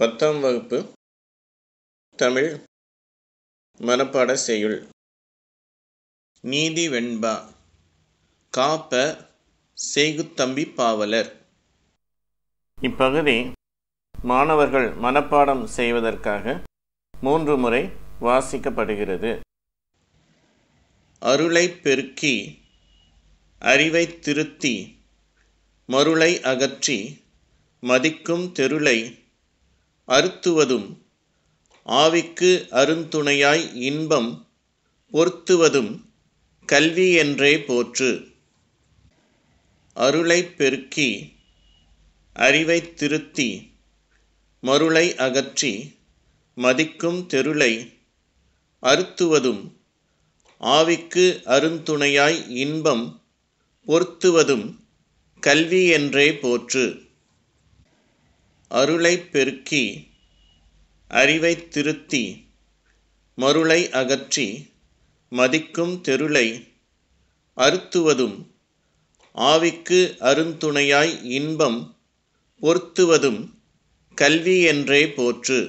பத்தாம் வகுப்பு தமிழ் மனப்பாட செய்யுள் நீதி வெண்பா காப்ப செய்குத்தம்பி பாவலர் இப்பகுதி மாணவர்கள் மனப்பாடம் செய்வதற்காக மூன்று முறை வாசிக்கப்படுகிறது அருளை பெருக்கி அறிவை திருத்தி மருளை அகற்றி மதிக்கும் தெருளை அறுத்துவதும் ஆவிக்கு அருந்துணையாய் இன்பம் பொருத்துவதும் கல்வி என்றே போற்று அருளை பெருக்கி அறிவை திருத்தி மருளை அகற்றி மதிக்கும் தெருளை அறுத்துவதும் ஆவிக்கு அருந்துணையாய் இன்பம் பொருத்துவதும் கல்வி என்றே போற்று அருளை பெருக்கி அறிவை திருத்தி மருளை அகற்றி மதிக்கும் தெருளை அறுத்துவதும் ஆவிக்கு அருந்துணையாய் இன்பம் பொருத்துவதும் கல்வி என்றே போற்று